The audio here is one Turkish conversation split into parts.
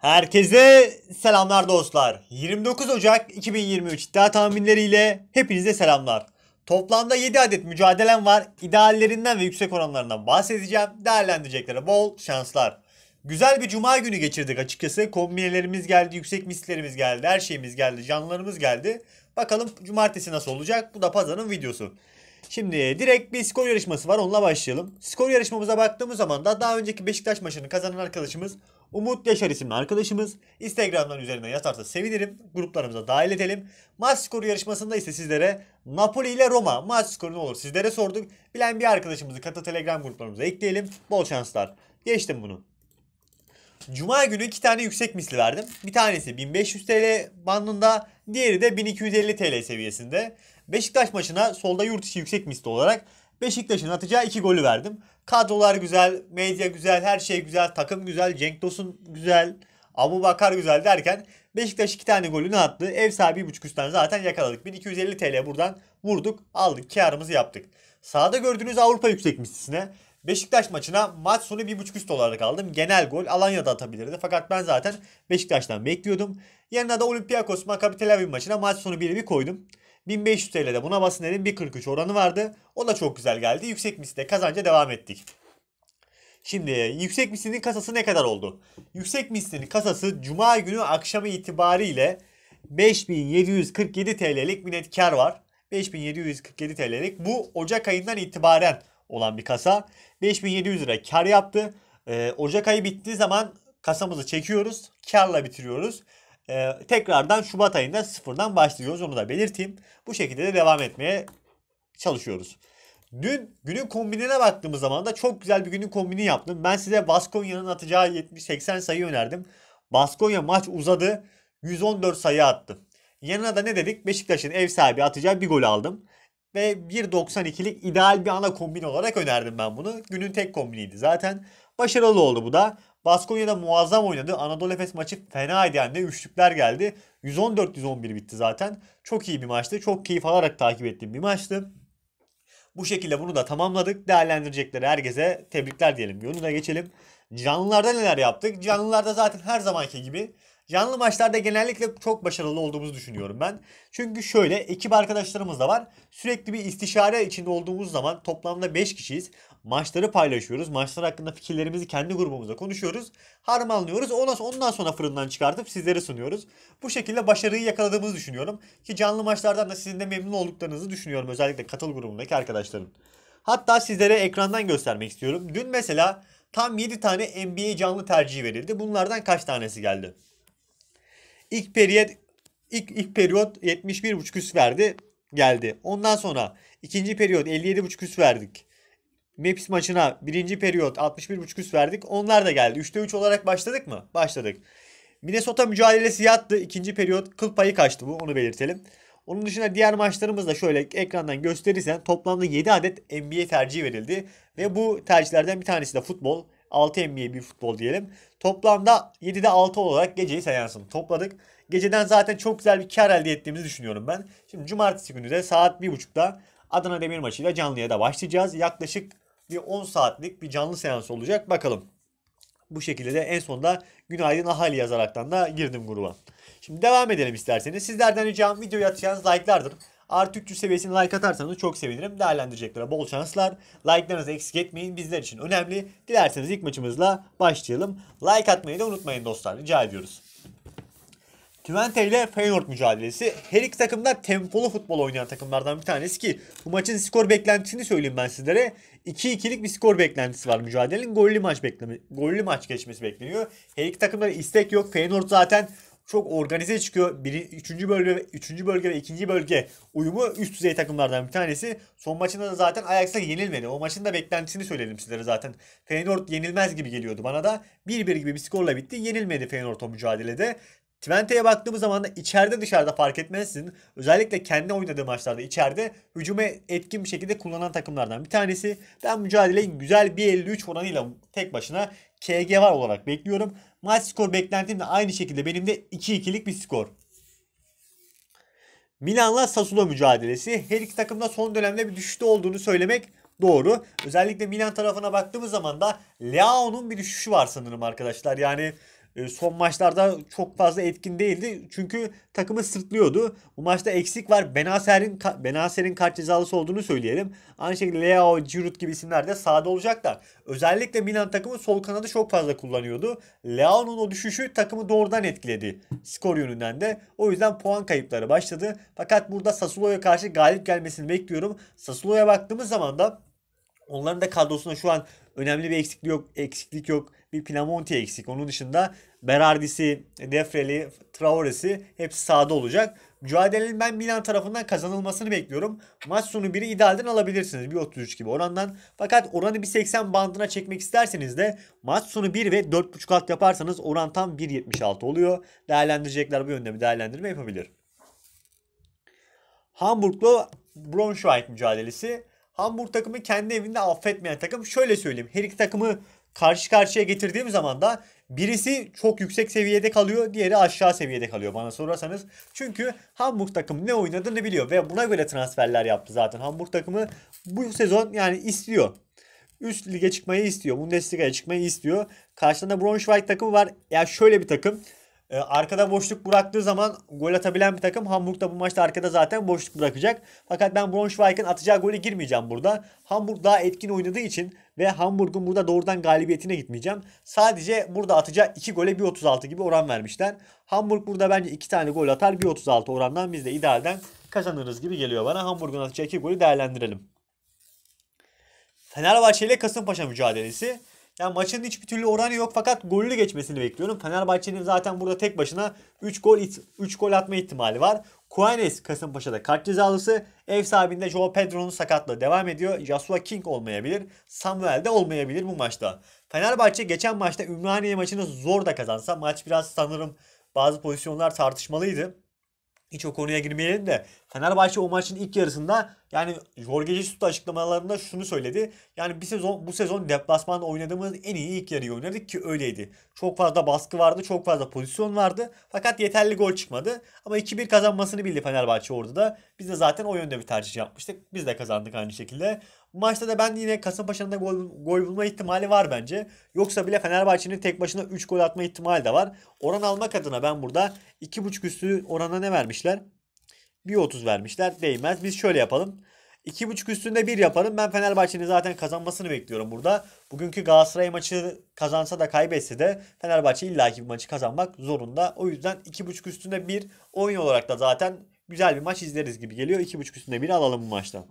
Herkese selamlar dostlar. 29 Ocak 2023 iddia tahminleriyle hepinize selamlar. Toplamda 7 adet mücadelem var. İdeallerinden ve yüksek oranlarından bahsedeceğim. Değerlendireceklere bol şanslar. Güzel bir cuma günü geçirdik açıkçası. Kombinelerimiz geldi, yüksek mislerimiz geldi, her şeyimiz geldi, canlılarımız geldi. Bakalım cumartesi nasıl olacak? Bu da pazarın videosu. Şimdi direkt bir skor yarışması var onunla başlayalım. Skor yarışmamıza baktığımız zaman da daha önceki Beşiktaş maçını kazanan arkadaşımız Umut Yaşar isimli arkadaşımız. Instagram'dan üzerinden yazarsa sevinirim. Gruplarımıza dahil edelim. Maç skoru yarışmasında ise sizlere Napoli ile Roma maç skoru ne olur sizlere sorduk. Bilen bir arkadaşımızı kata telegram gruplarımıza ekleyelim. Bol şanslar. Geçtim bunu. Cuma günü iki tane yüksek misli verdim. Bir tanesi 1500 TL bandında, diğeri de 1250 TL seviyesinde. Beşiktaş maçına solda yurt içi yüksek misli olarak Beşiktaş'ın atacağı iki golü verdim. Kadrolar güzel, medya güzel, her şey güzel, takım güzel, Cenk Tosun güzel, Abu Bakar güzel derken Beşiktaş iki tane golünü attı. Ev sahibi buçuk üstten zaten yakaladık. 1250 TL buradan vurduk, aldık, karımızı yaptık. Sağda gördüğünüz Avrupa yüksek mislisine Beşiktaş maçına maç sonu bir buçuk üst olarak aldım. Genel gol Alanya'da atabilirdi. Fakat ben zaten Beşiktaş'tan bekliyordum. Yanına da Olympiakos Maccabi Tel Aviv maçına maç sonu 1'i koydum. 1500 TL'de buna basın dedim. 1.43 oranı vardı. O da çok güzel geldi. Yüksek misli kazanca devam ettik. Şimdi yüksek mislinin kasası ne kadar oldu? Yüksek mislinin kasası cuma günü akşamı itibariyle 5747 TL'lik bir net kar var. 5747 TL'lik bu Ocak ayından itibaren olan bir kasa. 5700 lira kar yaptı. Ee, Ocak ayı bittiği zaman kasamızı çekiyoruz. Karla bitiriyoruz e, tekrardan Şubat ayında sıfırdan başlıyoruz. Onu da belirteyim. Bu şekilde de devam etmeye çalışıyoruz. Dün günün kombinine baktığımız zaman da çok güzel bir günün kombini yaptım. Ben size Baskonya'nın atacağı 70-80 sayı önerdim. Baskonya maç uzadı. 114 sayı attı. Yanına da ne dedik? Beşiktaş'ın ev sahibi atacağı bir gol aldım. Ve 1.92'lik ideal bir ana kombin olarak önerdim ben bunu. Günün tek kombiniydi zaten. Başarılı oldu bu da. Baskonya'da muazzam oynadı. Anadolu Efes maçı fena yani. Ne üçlükler geldi. 114-111 bitti zaten. Çok iyi bir maçtı. Çok keyif alarak takip ettiğim bir maçtı. Bu şekilde bunu da tamamladık. Değerlendirecekleri herkese tebrikler diyelim. Yoluna geçelim. Canlılarda neler yaptık? Canlılarda zaten her zamanki gibi Canlı maçlarda genellikle çok başarılı olduğumuzu düşünüyorum ben. Çünkü şöyle ekip arkadaşlarımız da var. Sürekli bir istişare içinde olduğumuz zaman toplamda 5 kişiyiz. Maçları paylaşıyoruz. Maçlar hakkında fikirlerimizi kendi grubumuzda konuşuyoruz. Harmanlıyoruz. Ondan sonra, ondan sonra fırından çıkartıp sizlere sunuyoruz. Bu şekilde başarıyı yakaladığımızı düşünüyorum. Ki canlı maçlardan da sizin de memnun olduklarınızı düşünüyorum. Özellikle katıl grubundaki arkadaşlarım. Hatta sizlere ekrandan göstermek istiyorum. Dün mesela tam 7 tane NBA canlı tercihi verildi. Bunlardan kaç tanesi geldi? İlk periyot ilk, ilk periyot 71.5 üs verdi geldi. Ondan sonra ikinci periyot 57.5 üs verdik. Maps maçına birinci periyot 61.5 üst verdik. Onlar da geldi. 3'te 3 olarak başladık mı? Başladık. Minnesota mücadelesi yattı. ikinci periyot kıl payı kaçtı bu onu belirtelim. Onun dışında diğer maçlarımız da şöyle ekrandan gösterirsen toplamda 7 adet NBA tercihi verildi. Ve bu tercihlerden bir tanesi de futbol. 6 NBA bir futbol diyelim. Toplamda 7'de 6 olarak geceyi seansını topladık. Geceden zaten çok güzel bir kar elde ettiğimizi düşünüyorum ben. Şimdi cumartesi günü de saat 1.30'da Adana Demir maçıyla canlıya da başlayacağız. Yaklaşık bir 10 saatlik bir canlı seans olacak. Bakalım. Bu şekilde de en sonunda günaydın ahali yazaraktan da girdim gruba. Şimdi devam edelim isterseniz. Sizlerden ricam videoyu atacağınız like'lardır. Artı 300 seviyesini like atarsanız çok sevinirim. Değerlendireceklere bol şanslar. Like'larınızı eksik etmeyin. Bizler için önemli. Dilerseniz ilk maçımızla başlayalım. Like atmayı da unutmayın dostlar. Rica ediyoruz. Twente ile Feyenoord mücadelesi. Her iki takım da tempolu futbol oynayan takımlardan bir tanesi ki bu maçın skor beklentisini söyleyeyim ben sizlere. 2-2'lik bir skor beklentisi var mücadelenin. Gollü maç bekleme, gollü maç geçmesi bekleniyor. Her iki takımda istek yok. Feyenoord zaten çok organize çıkıyor. Biri, üçüncü bölge, üçüncü bölge ve ikinci bölge uyumu üst düzey takımlardan bir tanesi. Son maçında da zaten Ajax'a yenilmedi. O maçın da beklentisini söyledim sizlere zaten. Feyenoord yenilmez gibi geliyordu bana da. 1-1 gibi bir skorla bitti. Yenilmedi Feyenoord o mücadelede. Twente'ye baktığımız zaman da içeride dışarıda fark etmezsin. Özellikle kendi oynadığı maçlarda içeride hücume etkin bir şekilde kullanan takımlardan bir tanesi. Ben mücadeleyi güzel 1.53 oranıyla tek başına KG var olarak bekliyorum. Maç skor beklentim de aynı şekilde benim de 2-2'lik bir skor. Milan'la Sassuolo mücadelesi. Her iki takımda son dönemde bir düşüşte olduğunu söylemek doğru. Özellikle Milan tarafına baktığımız zaman da Leao'nun bir düşüşü var sanırım arkadaşlar. Yani ee, son maçlarda çok fazla etkin değildi. Çünkü takımı sırtlıyordu. Bu maçta eksik var. Benaser'in Benaser'in kart cezalısı olduğunu söyleyelim. Aynı şekilde Leo, Giroud gibi isimler de sahada olacaklar. Özellikle Milan takımı sol kanadı çok fazla kullanıyordu. Leao'nun o düşüşü takımı doğrudan etkiledi. Skor yönünden de. O yüzden puan kayıpları başladı. Fakat burada Sassuolo'ya karşı galip gelmesini bekliyorum. Sassuolo'ya baktığımız zaman da Onların da kadrosunda şu an önemli bir eksiklik yok. Eksiklik yok. Bir Pinamonti eksik. Onun dışında Berardisi, Defreli, Traoresi hepsi sahada olacak. Mücadelenin ben Milan tarafından kazanılmasını bekliyorum. Maç sonu biri idealden alabilirsiniz. 1.33 gibi orandan. Fakat oranı 1.80 bandına çekmek isterseniz de maç sonu 1 ve 4.5 alt yaparsanız oran tam 1.76 oluyor. Değerlendirecekler bu yönde bir değerlendirme yapabilir. Hamburglu Braunschweig mücadelesi. Hamburg takımı kendi evinde affetmeyen takım. Şöyle söyleyeyim. Her iki takımı karşı karşıya getirdiğim zaman da birisi çok yüksek seviyede kalıyor, diğeri aşağı seviyede kalıyor bana sorarsanız. Çünkü Hamburg takımı ne oynadığını biliyor ve buna göre transferler yaptı zaten. Hamburg takımı bu sezon yani istiyor. Üst lige çıkmayı istiyor. Bundesliga'ya çıkmayı istiyor. Karşısında Braunschweig takımı var. Ya yani şöyle bir takım. E, arkada boşluk bıraktığı zaman gol atabilen bir takım. Hamburg da bu maçta arkada zaten boşluk bırakacak. Fakat ben Braunschweig'in atacağı gole girmeyeceğim burada. Hamburg daha etkin oynadığı için ve Hamburg'un burada doğrudan galibiyetine gitmeyeceğim. Sadece burada atacağı 2 gole 1.36 gibi oran vermişler. Hamburg burada bence 2 tane gol atar 1.36 orandan biz de idealden kazanırız gibi geliyor bana. Hamburg'un atacağı 2 golü değerlendirelim. Fenerbahçe ile Kasımpaşa mücadelesi. Yani maçın hiçbir türlü oranı yok fakat gollü geçmesini bekliyorum. Fenerbahçe'nin zaten burada tek başına 3 gol 3 gol atma ihtimali var. Kuanes Kasımpaşa'da kart cezalısı. Ev sahibinde Joao Pedro'nun sakatlığı devam ediyor. Joshua King olmayabilir. Samuel de olmayabilir bu maçta. Fenerbahçe geçen maçta Ümraniye maçını zor da kazansa maç biraz sanırım bazı pozisyonlar tartışmalıydı. Hiç o konuya girmeyelim de Fenerbahçe o maçın ilk yarısında yani Jorge Jesus açıklamalarında şunu söyledi. Yani bir sezon bu sezon deplasmanda oynadığımız en iyi ilk yarıyı oynadık ki öyleydi. Çok fazla baskı vardı, çok fazla pozisyon vardı. Fakat yeterli gol çıkmadı. Ama 2-1 kazanmasını bildi Fenerbahçe orada da. Biz de zaten o yönde bir tercih yapmıştık. Biz de kazandık aynı şekilde. Maçta da ben yine Kasımpaşa'nın da gol, gol bulma ihtimali var bence. Yoksa bile Fenerbahçe'nin tek başına 3 gol atma ihtimali de var. Oran almak adına ben burada 2.5 üstü orana ne vermişler? 1.30 vermişler. Değmez. Biz şöyle yapalım. 2.5 üstünde 1 yaparım. Ben Fenerbahçe'nin zaten kazanmasını bekliyorum burada. Bugünkü Galatasaray maçı kazansa da kaybetse de Fenerbahçe illaki bir maçı kazanmak zorunda. O yüzden 2.5 üstünde 1 oyun olarak da zaten güzel bir maç izleriz gibi geliyor. 2.5 üstünde 1 alalım bu maçtan.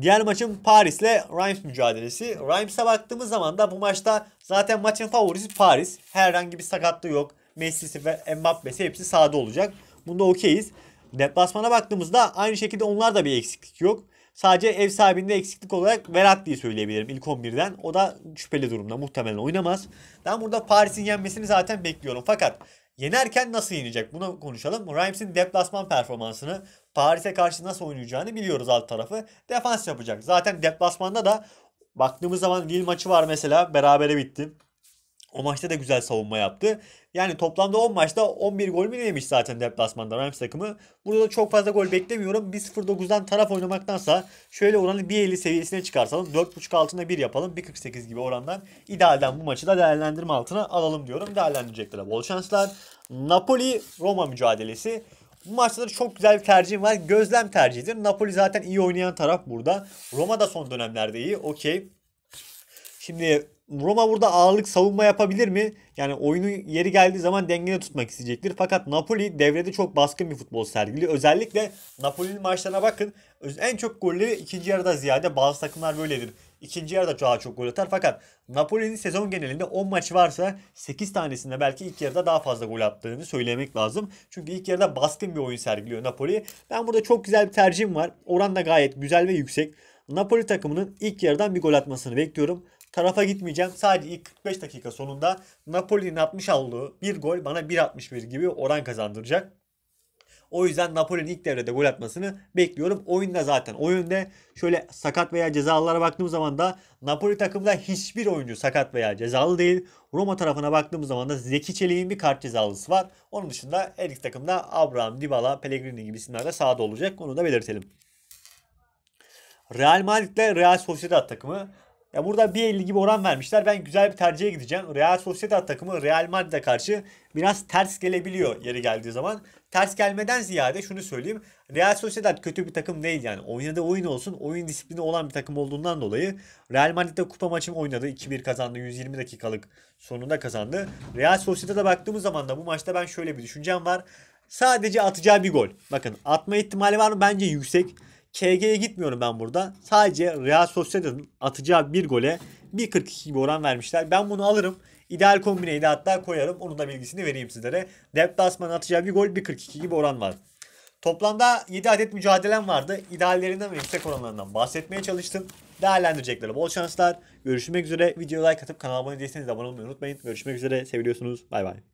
Diğer maçın ile Reims mücadelesi. Reims'e baktığımız zaman da bu maçta zaten maçın favorisi Paris. Herhangi bir sakatlığı yok. Messi'si ve Mbappe'si hepsi sahada olacak. Bunda okeyiz. Deplasmana baktığımızda aynı şekilde onlar da bir eksiklik yok. Sadece ev sahibinde eksiklik olarak Verratti'yi söyleyebilirim ilk 11'den. O da şüpheli durumda muhtemelen oynamaz. Ben burada Paris'in yenmesini zaten bekliyorum. Fakat Yenerken nasıl yenecek bunu konuşalım. Rimes'in deplasman performansını Paris'e karşı nasıl oynayacağını biliyoruz alt tarafı. Defans yapacak. Zaten deplasmanda da baktığımız zaman Lille maçı var mesela berabere bitti. O maçta da güzel savunma yaptı. Yani toplamda 10 maçta 11 gol mü neymiş zaten deplasmanda Rams takımı. Burada da çok fazla gol beklemiyorum. 1-0-9'dan taraf oynamaktansa şöyle oranı 1.50 seviyesine çıkarsalım. 4.5 altında 1 yapalım. 1.48 gibi orandan idealden bu maçı da değerlendirme altına alalım diyorum. Değerlendirecekler. bol şanslar. Napoli-Roma mücadelesi. Bu maçta da çok güzel bir tercihim var. Gözlem tercihidir. Napoli zaten iyi oynayan taraf burada. Roma da son dönemlerde iyi. Okey. Şimdi Roma burada ağırlık savunma yapabilir mi? Yani oyunu yeri geldiği zaman dengede tutmak isteyecektir. Fakat Napoli devrede çok baskın bir futbol sergiliyor. Özellikle Napoli'nin maçlarına bakın. En çok golleri ikinci yarıda ziyade bazı takımlar böyledir. İkinci yarıda daha çok gol atar. Fakat Napoli'nin sezon genelinde 10 maçı varsa 8 tanesinde belki ilk yarıda daha fazla gol attığını söylemek lazım. Çünkü ilk yarıda baskın bir oyun sergiliyor Napoli. Ben burada çok güzel bir tercihim var. Oran da gayet güzel ve yüksek. Napoli takımının ilk yarıdan bir gol atmasını bekliyorum tarafa gitmeyeceğim. Sadece ilk 45 dakika sonunda Napoli'nin 60 aldığı bir gol bana 1.61 gibi oran kazandıracak. O yüzden Napoli'nin ilk devrede gol atmasını bekliyorum. Oyunda zaten o yönde şöyle sakat veya cezalılara baktığım zaman da Napoli takımda hiçbir oyuncu sakat veya cezalı değil. Roma tarafına baktığımız zaman da Zeki Çelik'in bir kart cezalısı var. Onun dışında her iki takımda Abraham, Dybala, Pellegrini gibi isimler de sahada olacak. Onu da belirtelim. Real Madrid ile Real Sociedad takımı. Ya burada 1.50 gibi oran vermişler. Ben güzel bir tercihe gideceğim. Real Sociedad takımı Real Madrid'e karşı biraz ters gelebiliyor yeri geldiği zaman. Ters gelmeden ziyade şunu söyleyeyim. Real Sociedad kötü bir takım değil yani. Oynadığı oyun olsun. Oyun disiplini olan bir takım olduğundan dolayı Real Madrid'de kupa maçını oynadı. 2-1 kazandı. 120 dakikalık sonunda kazandı. Real Sociedad'a baktığımız zaman da bu maçta ben şöyle bir düşüncem var. Sadece atacağı bir gol. Bakın atma ihtimali var mı? Bence yüksek. KG'ye gitmiyorum ben burada. Sadece Real Sociedad'ın atacağı bir gole 1.42 gibi oran vermişler. Ben bunu alırım. İdeal kombineyi de hatta koyarım. Onun da bilgisini vereyim sizlere. Deplasman atacağı bir gol 1.42 gibi oran var. Toplamda 7 adet mücadelem vardı. İdeallerinden ve yüksek oranlarından bahsetmeye çalıştım. Değerlendirecekleri bol şanslar. Görüşmek üzere. Videoya like atıp kanala abone değilseniz abone olmayı unutmayın. Görüşmek üzere. Seviyorsunuz. Bay bay.